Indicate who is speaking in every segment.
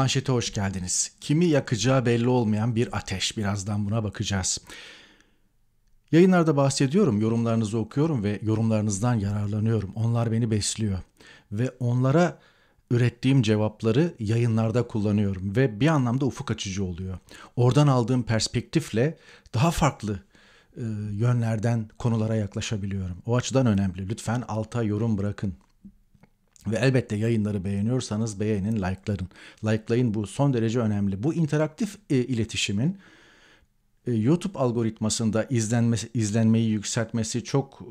Speaker 1: Manşete hoş geldiniz. Kimi yakacağı belli olmayan bir ateş. Birazdan buna bakacağız. Yayınlarda bahsediyorum, yorumlarınızı okuyorum ve yorumlarınızdan yararlanıyorum. Onlar beni besliyor ve onlara ürettiğim cevapları yayınlarda kullanıyorum ve bir anlamda ufuk açıcı oluyor. Oradan aldığım perspektifle daha farklı e, yönlerden konulara yaklaşabiliyorum. O açıdan önemli. Lütfen alta yorum bırakın. Ve elbette yayınları beğeniyorsanız beğenin, like'ların. Like'layın bu son derece önemli. Bu interaktif e, iletişimin e, YouTube algoritmasında izlenmesi, izlenmeyi yükseltmesi çok e,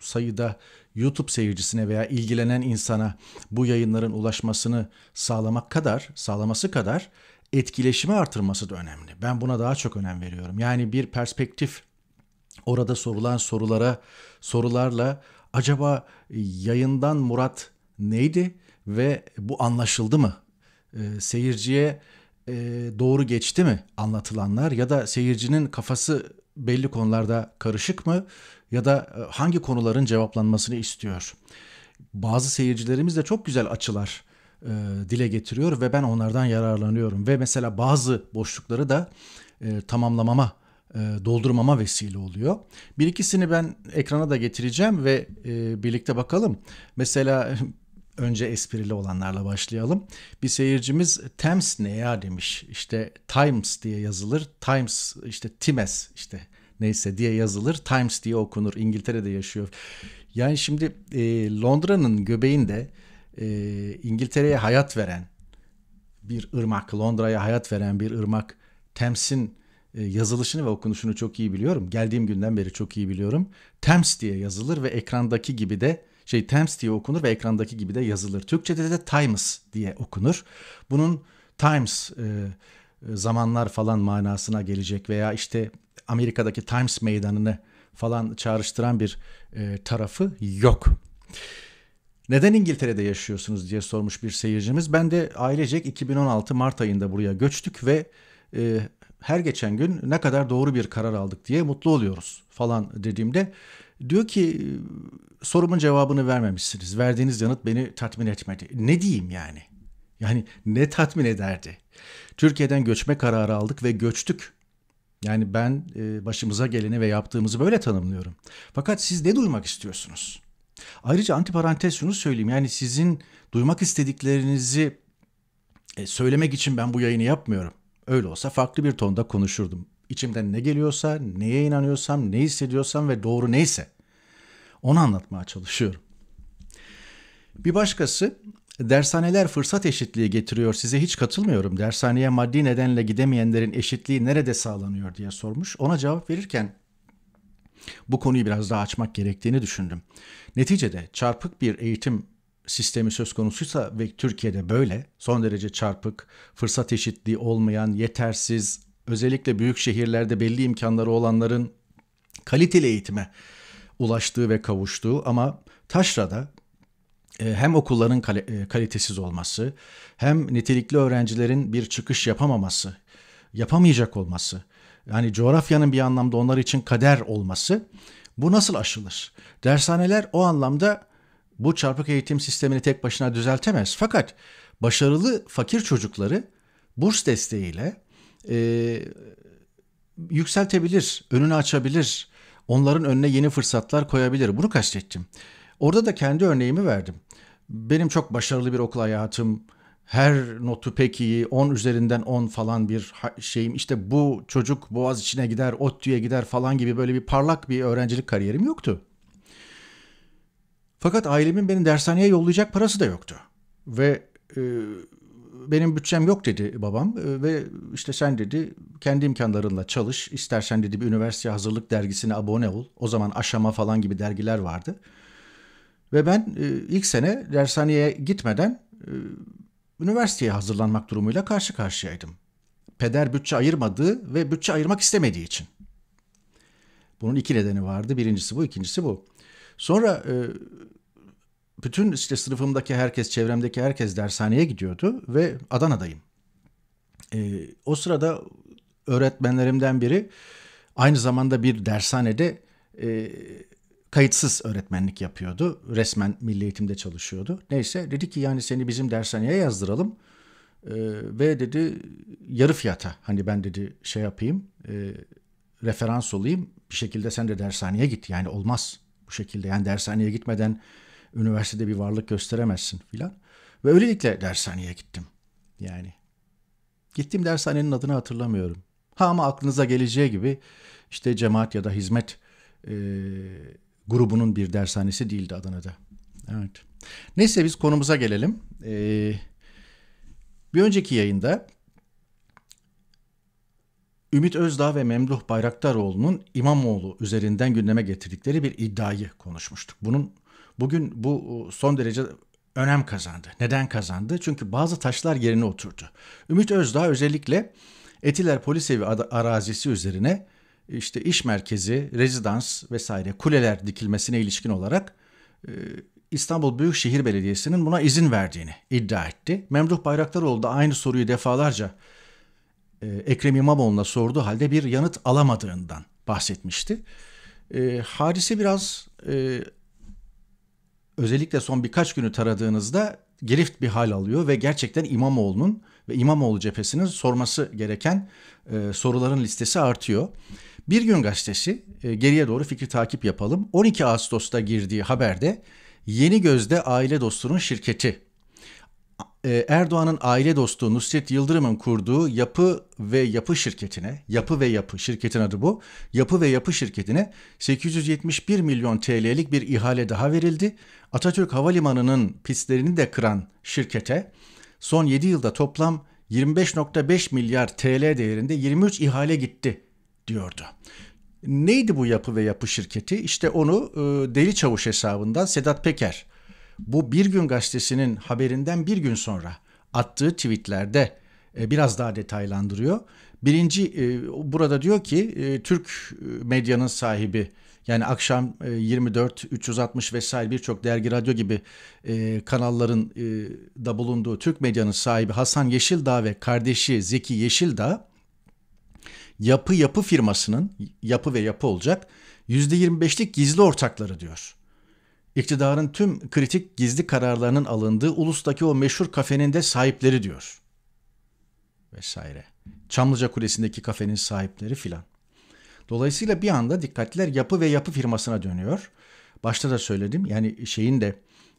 Speaker 1: sayıda YouTube seyircisine veya ilgilenen insana bu yayınların ulaşmasını sağlamak kadar, sağlaması kadar etkileşimi artırması da önemli. Ben buna daha çok önem veriyorum. Yani bir perspektif orada sorulan sorulara, sorularla acaba yayından murat neydi ve bu anlaşıldı mı? E, seyirciye e, doğru geçti mi anlatılanlar ya da seyircinin kafası belli konularda karışık mı ya da e, hangi konuların cevaplanmasını istiyor? Bazı seyircilerimiz de çok güzel açılar e, dile getiriyor ve ben onlardan yararlanıyorum ve mesela bazı boşlukları da e, tamamlamama e, doldurmama vesile oluyor. Bir ikisini ben ekrana da getireceğim ve e, birlikte bakalım. Mesela önce esprili olanlarla başlayalım. Bir seyircimiz Thames ne ya demiş. İşte Times diye yazılır. Times işte Times işte neyse diye yazılır. Times diye okunur. İngiltere'de yaşıyor. Yani şimdi e, Londra'nın göbeğinde e, İngiltere'ye hayat veren bir ırmak, Londra'ya hayat veren bir ırmak Thames'in e, yazılışını ve okunuşunu çok iyi biliyorum. Geldiğim günden beri çok iyi biliyorum. Thames diye yazılır ve ekrandaki gibi de şey Times diye okunur ve ekrandaki gibi de yazılır. Türkçede de Times diye okunur. Bunun Times e, e, zamanlar falan manasına gelecek veya işte Amerika'daki Times meydanını falan çağrıştıran bir e, tarafı yok. Neden İngiltere'de yaşıyorsunuz diye sormuş bir seyircimiz. Ben de ailecek 2016 Mart ayında buraya göçtük ve e, her geçen gün ne kadar doğru bir karar aldık diye mutlu oluyoruz falan dediğimde Diyor ki sorumun cevabını vermemişsiniz. Verdiğiniz yanıt beni tatmin etmedi. Ne diyeyim yani? Yani ne tatmin ederdi? Türkiye'den göçme kararı aldık ve göçtük. Yani ben e, başımıza geleni ve yaptığımızı böyle tanımlıyorum. Fakat siz ne duymak istiyorsunuz? Ayrıca antiparantez şunu söyleyeyim. Yani sizin duymak istediklerinizi e, söylemek için ben bu yayını yapmıyorum. Öyle olsa farklı bir tonda konuşurdum içimden ne geliyorsa, neye inanıyorsam, ne hissediyorsam ve doğru neyse onu anlatmaya çalışıyorum. Bir başkası Dershaneler fırsat eşitliği getiriyor. Size hiç katılmıyorum. Dershaneye maddi nedenle gidemeyenlerin eşitliği nerede sağlanıyor diye sormuş. Ona cevap verirken bu konuyu biraz daha açmak gerektiğini düşündüm. Neticede çarpık bir eğitim sistemi söz konusuysa ve Türkiye'de böyle son derece çarpık, fırsat eşitliği olmayan, yetersiz, özellikle büyük şehirlerde belli imkanları olanların kaliteli eğitime ulaştığı ve kavuştuğu ama taşrada e, hem okulların e, kalitesiz olması hem nitelikli öğrencilerin bir çıkış yapamaması, yapamayacak olması yani coğrafyanın bir anlamda onlar için kader olması bu nasıl aşılır? Dershaneler o anlamda bu çarpık eğitim sistemini tek başına düzeltemez. Fakat başarılı fakir çocukları burs desteğiyle e, yükseltebilir, önünü açabilir. Onların önüne yeni fırsatlar koyabilir. Bunu kastettim. Orada da kendi örneğimi verdim. Benim çok başarılı bir okul hayatım, her notu pek iyi, 10 üzerinden 10 falan bir şeyim. İşte bu çocuk boğaz içine gider, ODTÜ'ye gider falan gibi böyle bir parlak bir öğrencilik kariyerim yoktu. Fakat ailemin beni dershaneye yollayacak parası da yoktu. Ve e, benim bütçem yok dedi babam e, ve işte sen dedi kendi imkanlarınla çalış. istersen dedi bir üniversite hazırlık dergisine abone ol. O zaman aşama falan gibi dergiler vardı. Ve ben e, ilk sene dershaneye gitmeden e, üniversiteye hazırlanmak durumuyla karşı karşıyaydım. Peder bütçe ayırmadığı ve bütçe ayırmak istemediği için. Bunun iki nedeni vardı. Birincisi bu, ikincisi bu. Sonra bütün işte sınıfımdaki herkes, çevremdeki herkes dershaneye gidiyordu ve Adana'dayım. E, o sırada öğretmenlerimden biri aynı zamanda bir dershanede e, kayıtsız öğretmenlik yapıyordu. Resmen milli eğitimde çalışıyordu. Neyse dedi ki yani seni bizim dershaneye yazdıralım. Ee, ve dedi yarı fiyata hani ben dedi şey yapayım e, referans olayım bir şekilde sen de dershaneye git yani olmaz bu şekilde yani dershaneye gitmeden üniversitede bir varlık gösteremezsin filan. Ve öylelikle dershaneye gittim. Yani gittim dershanenin adını hatırlamıyorum. Ha ama aklınıza geleceği gibi işte cemaat ya da hizmet e, grubunun bir dershanesi değildi Adana'da. Evet. Neyse biz konumuza gelelim. Ee, bir önceki yayında Ümit Özdağ ve Memduh Bayraktaroğlu'nun İmamoğlu üzerinden gündeme getirdikleri bir iddiayı konuşmuştuk. Bunun bugün bu son derece önem kazandı. Neden kazandı? Çünkü bazı taşlar yerine oturdu. Ümit Özdağ özellikle Etiler polis evi arazisi üzerine işte iş merkezi, rezidans vesaire kuleler dikilmesine ilişkin olarak e, İstanbul Büyükşehir Belediyesi'nin buna izin verdiğini iddia etti. Memduh Bayraktaroğlu da aynı soruyu defalarca e, Ekrem İmamoğlu'na sorduğu halde bir yanıt alamadığından bahsetmişti. E, hadise biraz e, özellikle son birkaç günü taradığınızda gerift bir hal alıyor ve gerçekten İmamoğlu'nun ve İmamoğlu cephesinin sorması gereken e, soruların listesi artıyor. Bir gün gazetesi e, geriye doğru fikri takip yapalım. 12 Ağustos'ta girdiği haberde Yeni Gözde aile dostunun şirketi ee, Erdoğan'ın aile dostu Nusret Yıldırım'ın kurduğu Yapı ve Yapı şirketine, Yapı ve Yapı şirketin adı bu, Yapı ve Yapı şirketine 871 milyon TL'lik bir ihale daha verildi. Atatürk Havalimanı'nın pistlerini de kıran şirkete son 7 yılda toplam 25.5 milyar TL değerinde 23 ihale gitti diyordu. Neydi bu yapı ve yapı şirketi? İşte onu e, Deli Çavuş hesabından Sedat Peker bu Bir Gün Gazetesi'nin haberinden bir gün sonra attığı tweetlerde e, biraz daha detaylandırıyor. Birinci e, burada diyor ki e, Türk medyanın sahibi yani akşam 24, 360 vesaire birçok dergi radyo gibi kanalların da bulunduğu Türk medyanın sahibi Hasan Yeşildağ ve kardeşi Zeki Yeşildağ yapı yapı firmasının yapı ve yapı olacak %25'lik gizli ortakları diyor. İktidarın tüm kritik gizli kararlarının alındığı ulustaki o meşhur kafenin de sahipleri diyor. Vesaire. Çamlıca Kulesi'ndeki kafenin sahipleri filan. Dolayısıyla bir anda dikkatler yapı ve yapı firmasına dönüyor. Başta da söyledim yani şeyin de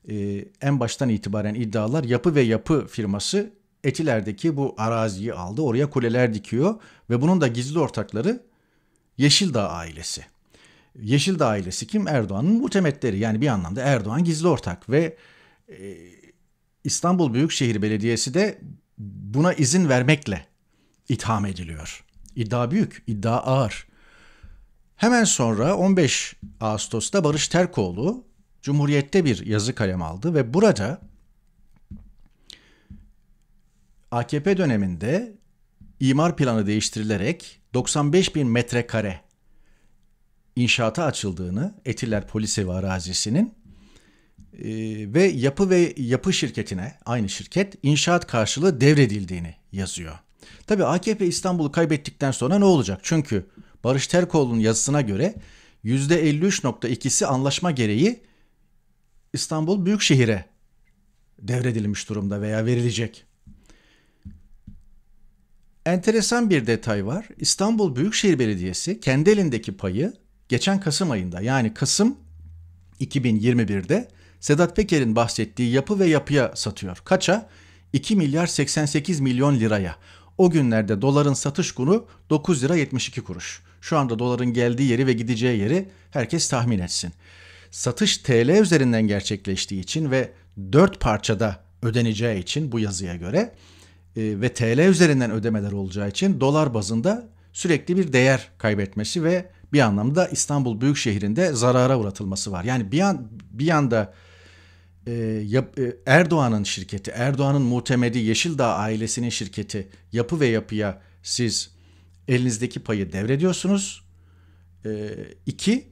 Speaker 1: e, en baştan itibaren iddialar yapı ve yapı firması Etiler'deki bu araziyi aldı. Oraya kuleler dikiyor ve bunun da gizli ortakları Yeşildağ ailesi. Yeşildağ ailesi kim? Erdoğan'ın mutemetleri. Yani bir anlamda Erdoğan gizli ortak ve e, İstanbul Büyükşehir Belediyesi de buna izin vermekle itham ediliyor. İddia büyük, iddia ağır. Hemen sonra 15 Ağustos'ta Barış Terkoğlu Cumhuriyet'te bir yazı kalem aldı ve burada AKP döneminde imar planı değiştirilerek 95 bin metrekare inşaata açıldığını Etiler Polisevi arazisinin e, ve yapı ve yapı şirketine aynı şirket inşaat karşılığı devredildiğini yazıyor. Tabi AKP İstanbul'u kaybettikten sonra ne olacak? Çünkü Barış Terkoğlu'nun yazısına göre %53.2'si anlaşma gereği İstanbul Büyükşehir'e devredilmiş durumda veya verilecek. Enteresan bir detay var. İstanbul Büyükşehir Belediyesi kendi elindeki payı geçen Kasım ayında yani Kasım 2021'de Sedat Peker'in bahsettiği yapı ve yapıya satıyor. Kaça? 2 milyar 88 milyon liraya. O günlerde doların satış kuru 9 lira 72 kuruş. Şu anda doların geldiği yeri ve gideceği yeri herkes tahmin etsin. Satış TL üzerinden gerçekleştiği için ve 4 parçada ödeneceği için bu yazıya göre e, ve TL üzerinden ödemeler olacağı için dolar bazında sürekli bir değer kaybetmesi ve bir anlamda İstanbul Büyükşehir'inde zarara uğratılması var. Yani bir an bir yanda e, e Erdoğan'ın şirketi, Erdoğan'ın muhtemedi Yeşildağ ailesinin şirketi yapı ve yapıya siz elinizdeki payı devrediyorsunuz. E, iki,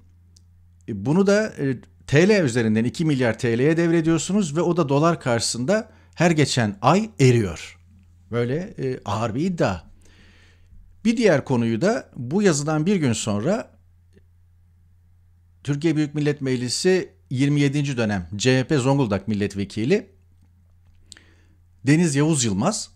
Speaker 1: e, bunu da e, TL üzerinden 2 milyar TL'ye devrediyorsunuz ve o da dolar karşısında her geçen ay eriyor. Böyle e, ağır bir iddia. Bir diğer konuyu da bu yazıdan bir gün sonra Türkiye Büyük Millet Meclisi 27. dönem CHP Zonguldak Milletvekili Deniz Yavuz Yılmaz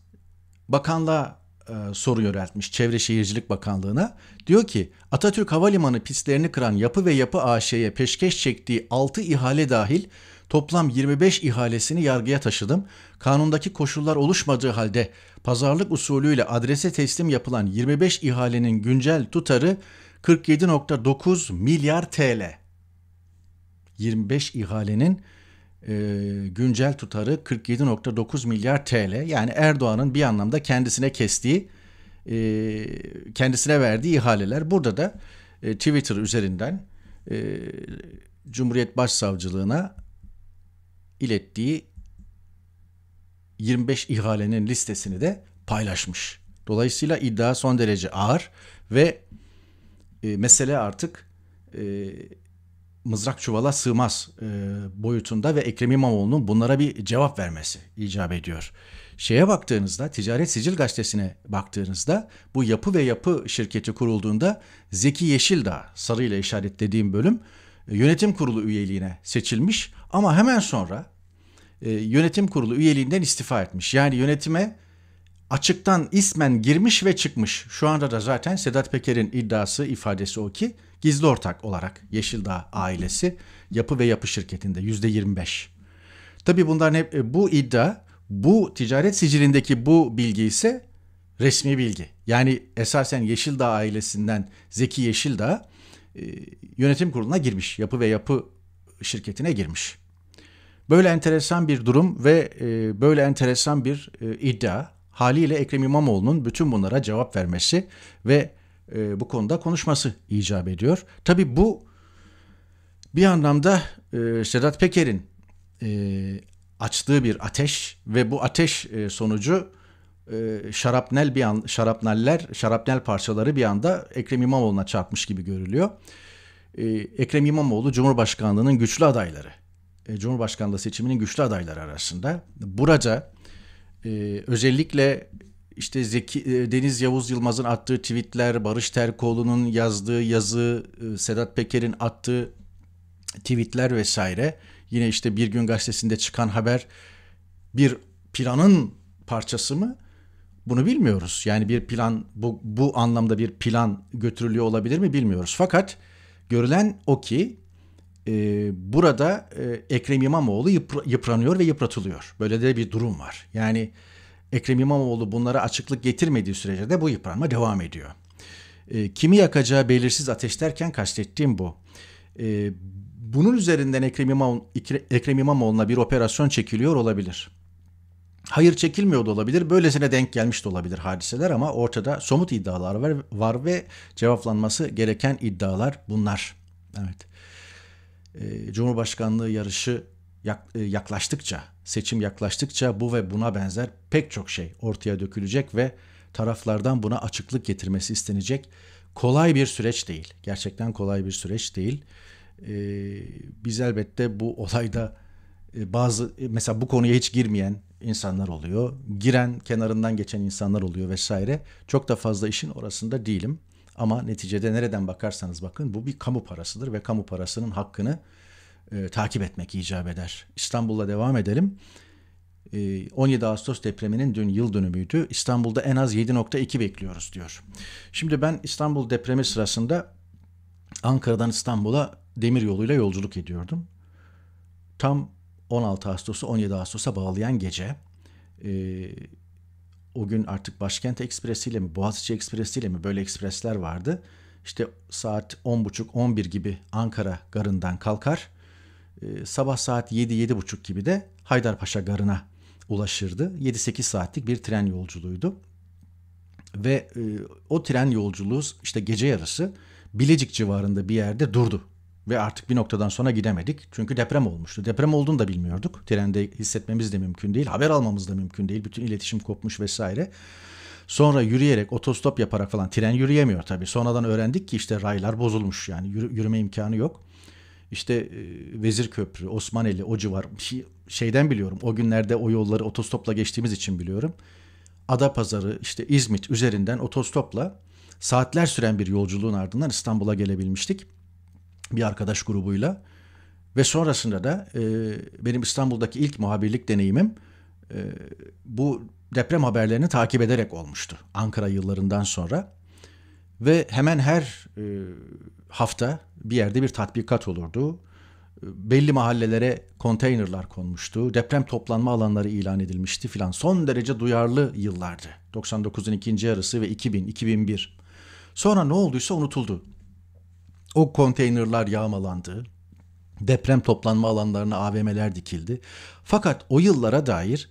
Speaker 1: bakanlığa e, soru yöneltmiş Çevre Şehircilik Bakanlığı'na. Diyor ki Atatürk Havalimanı pistlerini kıran yapı ve yapı AŞ'ye peşkeş çektiği 6 ihale dahil Toplam 25 ihalesini yargıya taşıdım. Kanundaki koşullar oluşmadığı halde pazarlık usulüyle adrese teslim yapılan 25 ihalenin güncel tutarı 47.9 milyar TL. 25 ihalenin e, güncel tutarı 47.9 milyar TL. Yani Erdoğan'ın bir anlamda kendisine kestiği, e, kendisine verdiği ihaleler. Burada da e, Twitter üzerinden e, Cumhuriyet Başsavcılığına ilettiği 25 ihalenin listesini de paylaşmış. Dolayısıyla iddia son derece ağır ve e, mesele artık e, mızrak çuvala sığmaz e, boyutunda ve Ekrem İmamoğlu'nun bunlara bir cevap vermesi icap ediyor. Şeye baktığınızda, Ticaret Sicil Gazetesi'ne baktığınızda bu yapı ve yapı şirketi kurulduğunda Zeki Yeşildağ sarıyla işaretlediğim bölüm e, yönetim kurulu üyeliğine seçilmiş ama hemen sonra e, yönetim kurulu üyeliğinden istifa etmiş. Yani yönetime açıktan ismen girmiş ve çıkmış. Şu anda da zaten Sedat Peker'in iddiası, ifadesi o ki gizli ortak olarak Yeşildağ ailesi yapı ve yapı şirketinde yüzde 25. Tabii bunların hep e, bu iddia, bu ticaret sicilindeki bu bilgi ise resmi bilgi. Yani esasen Yeşildağ ailesinden Zeki Yeşildağ e, yönetim kuruluna girmiş. Yapı ve yapı şirketine girmiş. Böyle enteresan bir durum ve e, böyle enteresan bir e, iddia haliyle Ekrem İmamoğlu'nun bütün bunlara cevap vermesi ve bu konuda konuşması icap ediyor. Tabi bu bir anlamda Sedat Peker'in açtığı bir ateş ve bu ateş sonucu ee, şarapnel bir an, şarapneller, şarapnel parçaları bir anda Ekrem İmamoğlu'na çarpmış gibi görülüyor. Ee, Ekrem İmamoğlu Cumhurbaşkanlığının güçlü adayları. Ee, Cumhurbaşkanlığı seçiminin güçlü adayları arasında. Buraca e, özellikle işte Zeki, e, Deniz Yavuz Yılmaz'ın attığı tweetler, Barış Terkoğlu'nun yazdığı yazı, e, Sedat Peker'in attığı tweetler vesaire. Yine işte Bir Gün Gazetesi'nde çıkan haber bir planın parçası mı? Bunu bilmiyoruz. Yani bir plan bu, bu anlamda bir plan götürülüyor olabilir mi bilmiyoruz. Fakat görülen o ki e, burada e, Ekrem İmamoğlu yıpra, yıpranıyor ve yıpratılıyor. Böyle de bir durum var. Yani Ekrem İmamoğlu bunlara açıklık getirmediği sürece de bu yıpranma devam ediyor. E, kimi yakacağı belirsiz ateş derken kastettiğim bu. E, bunun üzerinden Ekrem, İmam, Ekrem İmamoğlu'na bir operasyon çekiliyor olabilir hayır çekilmiyor da olabilir. Böylesine denk gelmiş de olabilir hadiseler ama ortada somut iddialar var, var ve cevaplanması gereken iddialar bunlar. Evet. Ee, Cumhurbaşkanlığı yarışı e, yaklaştıkça, seçim yaklaştıkça bu ve buna benzer pek çok şey ortaya dökülecek ve taraflardan buna açıklık getirmesi istenecek. Kolay bir süreç değil. Gerçekten kolay bir süreç değil. Ee, biz elbette bu olayda e, bazı e, mesela bu konuya hiç girmeyen insanlar oluyor. Giren kenarından geçen insanlar oluyor vesaire. Çok da fazla işin orasında değilim. Ama neticede nereden bakarsanız bakın bu bir kamu parasıdır ve kamu parasının hakkını e, takip etmek icap eder. İstanbul'la devam edelim. E, 17 Ağustos depreminin dün yıl dönümüydü. İstanbul'da en az 7.2 bekliyoruz diyor. Şimdi ben İstanbul depremi sırasında Ankara'dan İstanbul'a demir yoluyla yolculuk ediyordum. Tam 16 Ağustos'u 17 Ağustos'a bağlayan gece e, o gün artık Başkent Ekspresi mi Boğaziçi Ekspresi mi böyle ekspresler vardı. İşte saat 10.30-11 gibi Ankara garından kalkar. E, sabah saat 7-7.30 gibi de Haydarpaşa garına ulaşırdı. 7-8 saatlik bir tren yolculuğuydu. Ve e, o tren yolculuğu işte gece yarısı Bilecik civarında bir yerde durdu ve artık bir noktadan sonra gidemedik. Çünkü deprem olmuştu. Deprem olduğunu da bilmiyorduk. Trende hissetmemiz de mümkün değil. Haber almamız da mümkün değil. Bütün iletişim kopmuş vesaire. Sonra yürüyerek otostop yaparak falan tren yürüyemiyor tabii. Sonradan öğrendik ki işte raylar bozulmuş yani yürüme imkanı yok. İşte e, Vezir Köprü, Osmaneli, o civar şey, şeyden biliyorum. O günlerde o yolları otostopla geçtiğimiz için biliyorum. Ada pazarı, işte İzmit üzerinden otostopla saatler süren bir yolculuğun ardından İstanbul'a gelebilmiştik bir arkadaş grubuyla. Ve sonrasında da e, benim İstanbul'daki ilk muhabirlik deneyimim e, bu deprem haberlerini takip ederek olmuştu. Ankara yıllarından sonra. Ve hemen her e, hafta bir yerde bir tatbikat olurdu. Belli mahallelere konteynerlar konmuştu. Deprem toplanma alanları ilan edilmişti filan. Son derece duyarlı yıllardı. 99'un ikinci yarısı ve 2000, 2001. Sonra ne olduysa unutuldu. O konteynerlar yağmalandı. Deprem toplanma alanlarına AVM'ler dikildi. Fakat o yıllara dair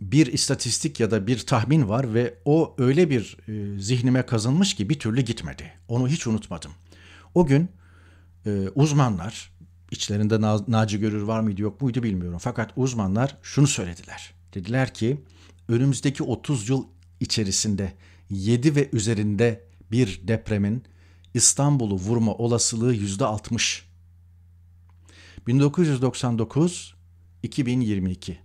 Speaker 1: bir istatistik ya da bir tahmin var ve o öyle bir e, zihnime kazınmış ki bir türlü gitmedi. Onu hiç unutmadım. O gün e, uzmanlar, içlerinde Naci Görür var mıydı yok muydu bilmiyorum. Fakat uzmanlar şunu söylediler. Dediler ki önümüzdeki 30 yıl içerisinde 7 ve üzerinde bir depremin İstanbul'u vurma olasılığı yüzde %60. 1999 2022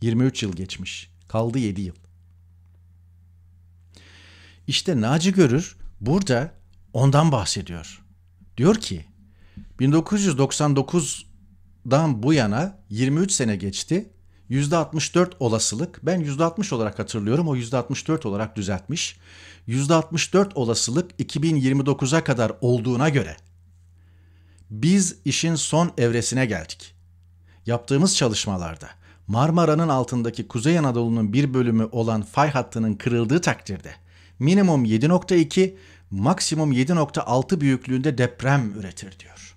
Speaker 1: 23 yıl geçmiş. Kaldı 7 yıl. İşte Naci Görür burada ondan bahsediyor. Diyor ki 1999'dan bu yana 23 sene geçti. %64 olasılık. Ben %60 olarak hatırlıyorum. O %64 olarak düzeltmiş. %64 olasılık 2029'a kadar olduğuna göre biz işin son evresine geldik. Yaptığımız çalışmalarda Marmara'nın altındaki Kuzey Anadolu'nun bir bölümü olan fay hattının kırıldığı takdirde minimum 7.2, maksimum 7.6 büyüklüğünde deprem üretir diyor.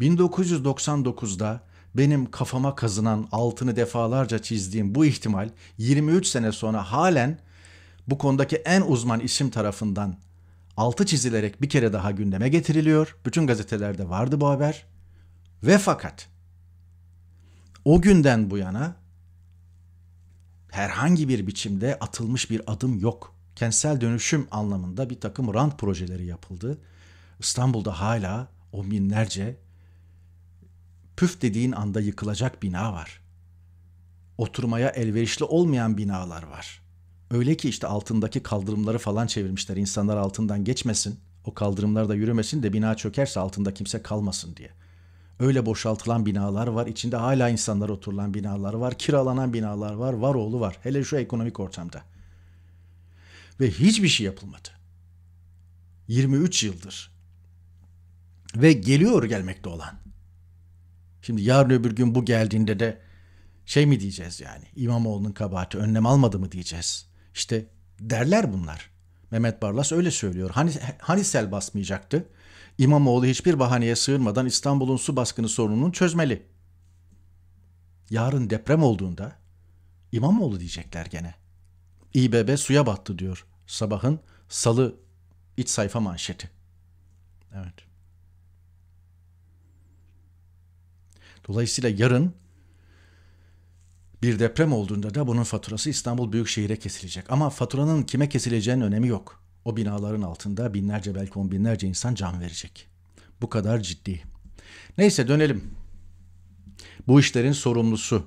Speaker 1: 1999'da benim kafama kazınan altını defalarca çizdiğim bu ihtimal 23 sene sonra halen bu konudaki en uzman isim tarafından altı çizilerek bir kere daha gündeme getiriliyor. Bütün gazetelerde vardı bu haber. Ve fakat o günden bu yana herhangi bir biçimde atılmış bir adım yok. Kentsel dönüşüm anlamında bir takım rant projeleri yapıldı. İstanbul'da hala o binlerce püf dediğin anda yıkılacak bina var. Oturmaya elverişli olmayan binalar var. Öyle ki işte altındaki kaldırımları falan çevirmişler. İnsanlar altından geçmesin, o kaldırımlarda yürümesin de bina çökerse altında kimse kalmasın diye. Öyle boşaltılan binalar var, içinde hala insanlar oturulan binalar var, kiralanan binalar var, var oğlu var. Hele şu ekonomik ortamda. Ve hiçbir şey yapılmadı. 23 yıldır. Ve geliyor gelmekte olan. Şimdi yarın öbür gün bu geldiğinde de şey mi diyeceğiz yani? İmamoğlu'nun kabahati önlem almadı mı diyeceğiz? İşte derler bunlar. Mehmet Barlas öyle söylüyor. Hani, hani sel basmayacaktı? İmamoğlu hiçbir bahaneye sığınmadan İstanbul'un su baskını sorununu çözmeli. Yarın deprem olduğunda İmamoğlu diyecekler gene. İBB suya battı diyor sabahın salı iç sayfa manşeti. Evet. Dolayısıyla yarın bir deprem olduğunda da bunun faturası İstanbul Büyükşehir'e kesilecek. Ama faturanın kime kesileceğinin önemi yok. O binaların altında binlerce belki on binlerce insan can verecek. Bu kadar ciddi. Neyse dönelim. Bu işlerin sorumlusu.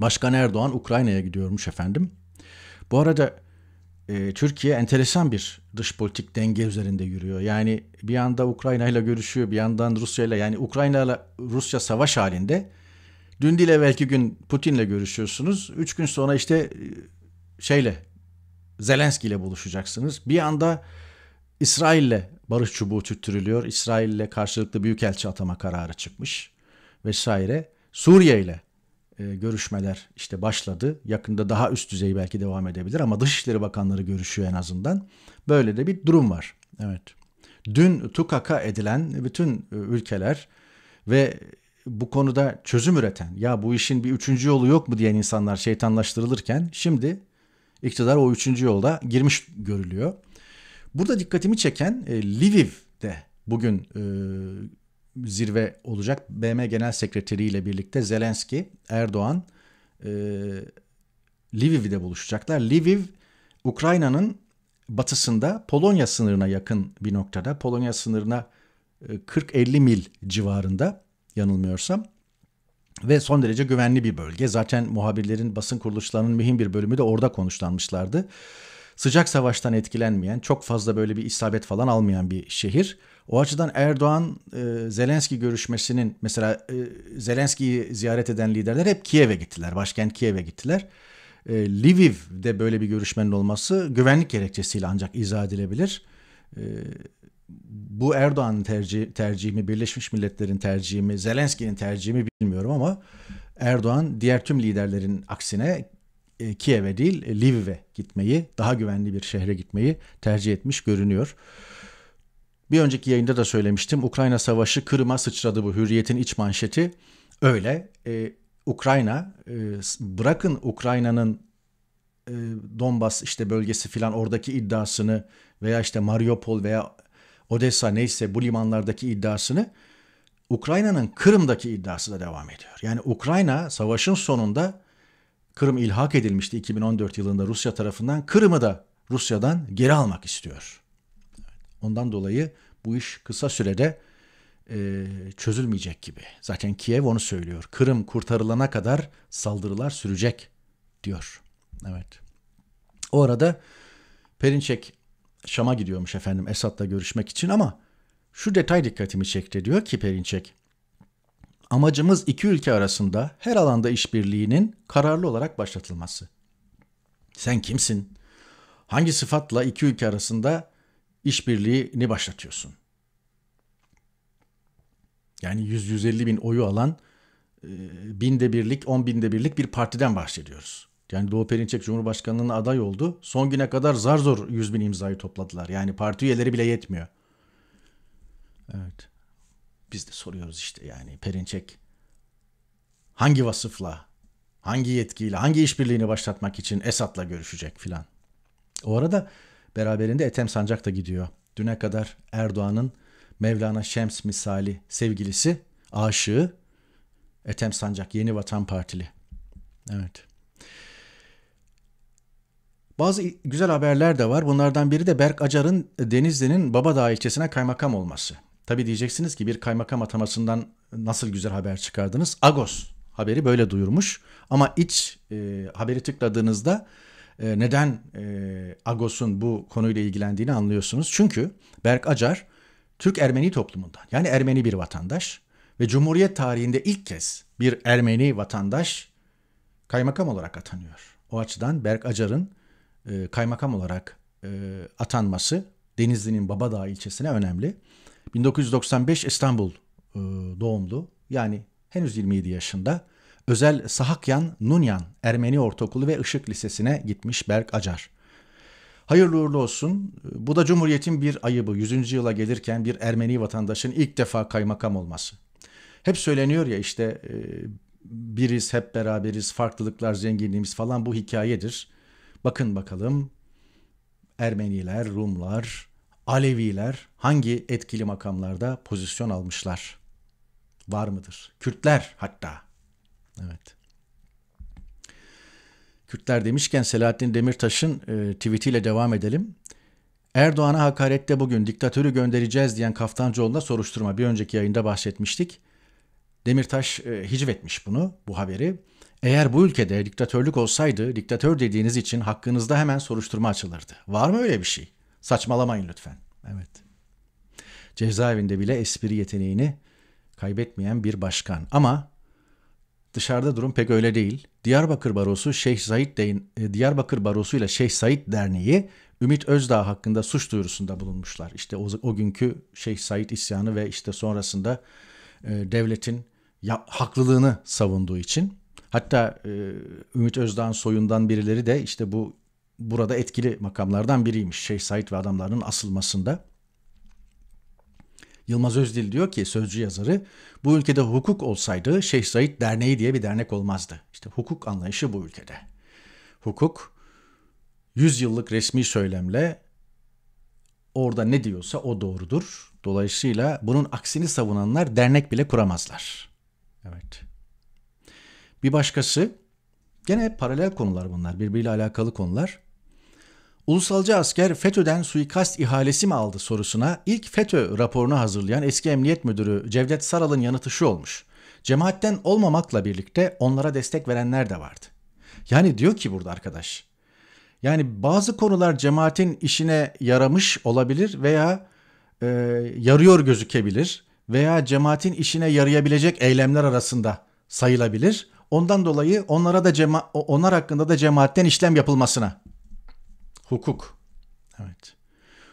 Speaker 1: Başkan Erdoğan Ukrayna'ya gidiyormuş efendim. Bu arada e, Türkiye enteresan bir dış politik denge üzerinde yürüyor. Yani bir yanda Ukrayna ile görüşüyor, bir yandan Rusya ile yani Ukrayna ile Rusya savaş halinde Dün dile belki gün Putin'le görüşüyorsunuz. Üç gün sonra işte e, şeyle Zelenski ile buluşacaksınız. Bir anda İsrail'le barış çubuğu tüttürülüyor. İsrail'le karşılıklı büyükelçi atama kararı çıkmış vesaire. Suriye ile e, görüşmeler işte başladı. Yakında daha üst düzey belki devam edebilir ama Dışişleri Bakanları görüşüyor en azından. Böyle de bir durum var. Evet. Dün tukaka edilen bütün e, ülkeler ve bu konuda çözüm üreten, ya bu işin bir üçüncü yolu yok mu diyen insanlar şeytanlaştırılırken şimdi iktidar o üçüncü yolda girmiş görülüyor. Burada dikkatimi çeken e, Lviv'de bugün e, zirve olacak. BM Genel Sekreteri ile birlikte Zelenski, Erdoğan e, Lviv'de buluşacaklar. Lviv Ukrayna'nın batısında Polonya sınırına yakın bir noktada. Polonya sınırına 40-50 e, mil civarında yanılmıyorsam. Ve son derece güvenli bir bölge. Zaten muhabirlerin basın kuruluşlarının mühim bir bölümü de orada konuşlanmışlardı. Sıcak savaştan etkilenmeyen, çok fazla böyle bir isabet falan almayan bir şehir. O açıdan Erdoğan e, Zelenski görüşmesinin mesela e, Zelenski'yi ziyaret eden liderler hep Kiev'e gittiler. Başkent Kiev'e gittiler. E, Lviv'de böyle bir görüşmenin olması güvenlik gerekçesiyle ancak izah edilebilir. E, bu Erdoğan'ın tercih, tercihi mi, Birleşmiş Milletler'in tercihi mi, Zelenski'nin tercihi mi bilmiyorum ama Erdoğan diğer tüm liderlerin aksine e, Kiev'e değil e, Lviv'e gitmeyi, daha güvenli bir şehre gitmeyi tercih etmiş görünüyor. Bir önceki yayında da söylemiştim. Ukrayna Savaşı Kırım'a sıçradı bu hürriyetin iç manşeti. Öyle e, Ukrayna e, bırakın Ukrayna'nın e, Donbas işte bölgesi filan oradaki iddiasını veya işte Mariupol veya Odessa neyse bu limanlardaki iddiasını Ukrayna'nın Kırım'daki iddiası da devam ediyor. Yani Ukrayna savaşın sonunda Kırım ilhak edilmişti 2014 yılında Rusya tarafından. Kırım'ı da Rusya'dan geri almak istiyor. Ondan dolayı bu iş kısa sürede e, çözülmeyecek gibi. Zaten Kiev onu söylüyor. Kırım kurtarılana kadar saldırılar sürecek diyor. Evet. O arada Perinçek Şam'a gidiyormuş efendim Esad'la görüşmek için ama şu detay dikkatimi çekti diyor ki Perinçek. Amacımız iki ülke arasında her alanda işbirliğinin kararlı olarak başlatılması. Sen kimsin? Hangi sıfatla iki ülke arasında işbirliğini başlatıyorsun? Yani 100-150 bin oyu alan e, binde birlik, on binde birlik bir partiden bahsediyoruz. Yani Doğu Perinçek Cumhurbaşkanlığına aday oldu. Son güne kadar zar zor 100 bin imzayı topladılar. Yani parti üyeleri bile yetmiyor. Evet. Biz de soruyoruz işte yani Perinçek hangi vasıfla, hangi yetkiyle, hangi işbirliğini başlatmak için Esat'la görüşecek filan. O arada beraberinde Etem Sancak da gidiyor. Düne kadar Erdoğan'ın Mevlana Şems misali sevgilisi, aşığı Etem Sancak Yeni Vatan Partili. Evet. Bazı güzel haberler de var. Bunlardan biri de Berk Acar'ın e, Denizli'nin Babadağ ilçesine kaymakam olması. Tabii diyeceksiniz ki bir kaymakam atamasından nasıl güzel haber çıkardınız? Agos haberi böyle duyurmuş. Ama iç e, haberi tıkladığınızda e, neden e, Agos'un bu konuyla ilgilendiğini anlıyorsunuz. Çünkü Berk Acar Türk Ermeni toplumundan yani Ermeni bir vatandaş ve Cumhuriyet tarihinde ilk kez bir Ermeni vatandaş kaymakam olarak atanıyor. O açıdan Berk Acar'ın e, kaymakam olarak e, atanması Denizli'nin Babadağ ilçesine önemli. 1995 İstanbul e, doğumlu yani henüz 27 yaşında Özel Sahakyan Nunyan Ermeni Ortaokulu ve Işık Lisesi'ne gitmiş Berk Acar. Hayırlı uğurlu olsun. E, bu da Cumhuriyet'in bir ayıbı. 100. yıla gelirken bir Ermeni vatandaşın ilk defa kaymakam olması. Hep söyleniyor ya işte e, biriz, hep beraberiz, farklılıklar, zenginliğimiz falan bu hikayedir. Bakın bakalım Ermeniler, Rumlar, Aleviler hangi etkili makamlarda pozisyon almışlar? Var mıdır? Kürtler hatta. Evet. Kürtler demişken Selahattin Demirtaş'ın e, tweetiyle devam edelim. Erdoğan'a hakarette bugün diktatörü göndereceğiz diyen Kaftancıoğlu'na soruşturma. Bir önceki yayında bahsetmiştik. Demirtaş e, hicvetmiş bunu, bu haberi. Eğer bu ülkede diktatörlük olsaydı diktatör dediğiniz için hakkınızda hemen soruşturma açılırdı. Var mı öyle bir şey? Saçmalamayın lütfen. Evet. Cezaevinde bile espri yeteneğini kaybetmeyen bir başkan. Ama dışarıda durum pek öyle değil. Diyarbakır Barosu Şeyh Said e, Diyarbakır Barosu ile Şeyh Said Derneği Ümit Özdağ hakkında suç duyurusunda bulunmuşlar. İşte o, o günkü Şeyh Said isyanı ve işte sonrasında e, devletin ya, haklılığını savunduğu için Hatta e, Ümit Özdağ'ın soyundan birileri de işte bu burada etkili makamlardan biriymiş. Şeyh Said ve adamlarının asılmasında. Yılmaz Özdil diyor ki sözcü yazarı bu ülkede hukuk olsaydı Şeyh Said Derneği diye bir dernek olmazdı. İşte hukuk anlayışı bu ülkede. Hukuk 100 yıllık resmi söylemle orada ne diyorsa o doğrudur. Dolayısıyla bunun aksini savunanlar dernek bile kuramazlar. Evet. Bir başkası gene paralel konular bunlar birbiriyle alakalı konular. Ulusalcı asker FETÖ'den suikast ihalesi mi aldı sorusuna ilk FETÖ raporunu hazırlayan eski emniyet müdürü Cevdet Saral'ın yanıtı şu olmuş. Cemaatten olmamakla birlikte onlara destek verenler de vardı. Yani diyor ki burada arkadaş. Yani bazı konular cemaatin işine yaramış olabilir veya e, yarıyor gözükebilir veya cemaatin işine yarayabilecek eylemler arasında sayılabilir Ondan dolayı onlara da cema onlar hakkında da cemaatten işlem yapılmasına. Hukuk. Evet.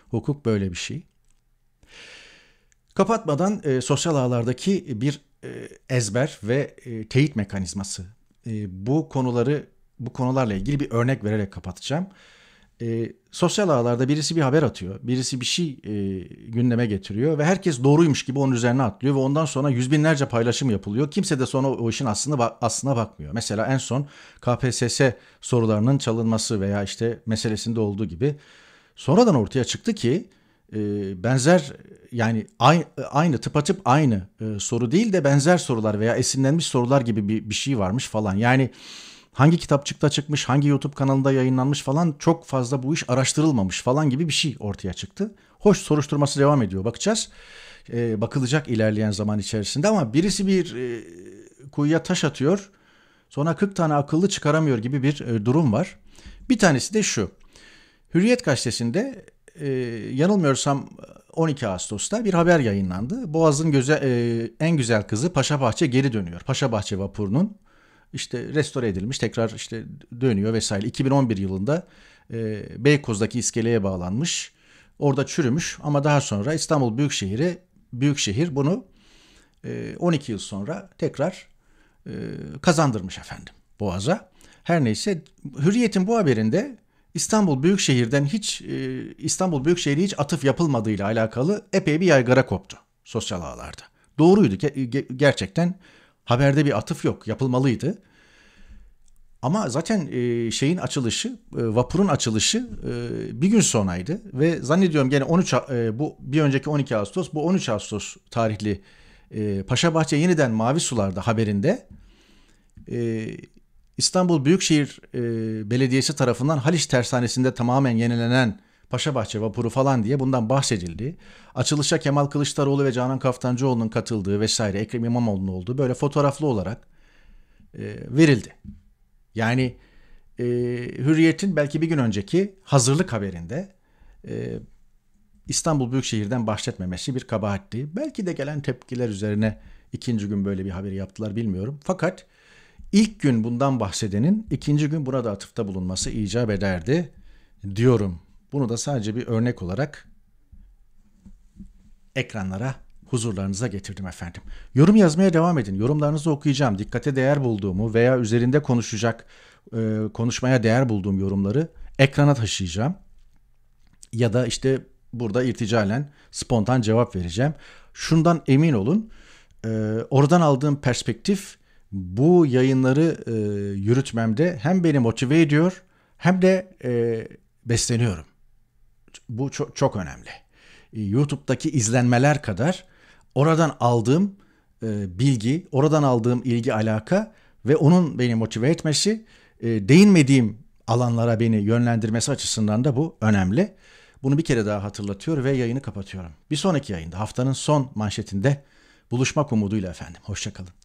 Speaker 1: Hukuk böyle bir şey. Kapatmadan e, sosyal ağlardaki bir e, ezber ve e, teyit mekanizması. E, bu konuları bu konularla ilgili bir örnek vererek kapatacağım e, sosyal ağlarda birisi bir haber atıyor. Birisi bir şey e, gündeme getiriyor ve herkes doğruymuş gibi onun üzerine atlıyor ve ondan sonra yüz binlerce paylaşım yapılıyor. Kimse de sonra o işin aslına, aslına bakmıyor. Mesela en son KPSS sorularının çalınması veya işte meselesinde olduğu gibi sonradan ortaya çıktı ki e, benzer yani aynı, aynı tıpatıp aynı e, soru değil de benzer sorular veya esinlenmiş sorular gibi bir, bir şey varmış falan. Yani hangi kitapçıkta çıkmış, hangi YouTube kanalında yayınlanmış falan çok fazla bu iş araştırılmamış falan gibi bir şey ortaya çıktı. Hoş soruşturması devam ediyor bakacağız. E, bakılacak ilerleyen zaman içerisinde ama birisi bir e, kuyuya taş atıyor. Sonra 40 tane akıllı çıkaramıyor gibi bir e, durum var. Bir tanesi de şu. Hürriyet gazetesinde e, yanılmıyorsam 12 e, Ağustos'ta bir haber yayınlandı. Boğaz'ın göze, e, en güzel kızı Paşabahçe geri dönüyor. Paşabahçe vapurunun işte restore edilmiş tekrar işte dönüyor vesaire. 2011 yılında e, Beykoz'daki iskeleye bağlanmış. Orada çürümüş ama daha sonra İstanbul Büyükşehir'i Büyükşehir bunu e, 12 yıl sonra tekrar e, kazandırmış efendim Boğaz'a. Her neyse Hürriyet'in bu haberinde İstanbul Büyükşehir'den hiç e, İstanbul Büyükşehir'e hiç atıf yapılmadığıyla alakalı epey bir yaygara koptu sosyal ağlarda. Doğruydu gerçekten Haberde bir atıf yok. Yapılmalıydı. Ama zaten e, şeyin açılışı, e, vapurun açılışı e, bir gün sonraydı ve zannediyorum gene 13 bu bir önceki 12 Ağustos, bu 13 Ağustos tarihli Paşa Bahçe yeniden Mavi Sular'da haberinde İstanbul Büyükşehir Belediyesi tarafından Haliç Tersanesi'nde tamamen yenilenen Paşabahçe vapuru falan diye bundan bahsedildi. açılışa Kemal Kılıçdaroğlu ve Canan Kaftancıoğlu'nun katıldığı vesaire Ekrem İmamoğlu'nun olduğu böyle fotoğraflı olarak e, verildi. Yani e, Hürriyet'in belki bir gün önceki hazırlık haberinde e, İstanbul Büyükşehir'den bahsetmemesi bir kabahatti. Belki de gelen tepkiler üzerine ikinci gün böyle bir haberi yaptılar bilmiyorum. Fakat ilk gün bundan bahsedenin ikinci gün burada atıfta bulunması icap ederdi diyorum. Bunu da sadece bir örnek olarak ekranlara huzurlarınıza getirdim efendim. Yorum yazmaya devam edin. Yorumlarınızı okuyacağım. Dikkate değer bulduğumu veya üzerinde konuşacak, e, konuşmaya değer bulduğum yorumları ekrana taşıyacağım. Ya da işte burada irticalen spontan cevap vereceğim. Şundan emin olun. E, oradan aldığım perspektif bu yayınları e, yürütmemde hem beni motive ediyor hem de besleniyorum bu çok, çok önemli. E, YouTube'daki izlenmeler kadar oradan aldığım e, bilgi, oradan aldığım ilgi alaka ve onun beni motive etmesi, e, değinmediğim alanlara beni yönlendirmesi açısından da bu önemli. Bunu bir kere daha hatırlatıyor ve yayını kapatıyorum. Bir sonraki yayında haftanın son manşetinde buluşmak umuduyla efendim. Hoşçakalın.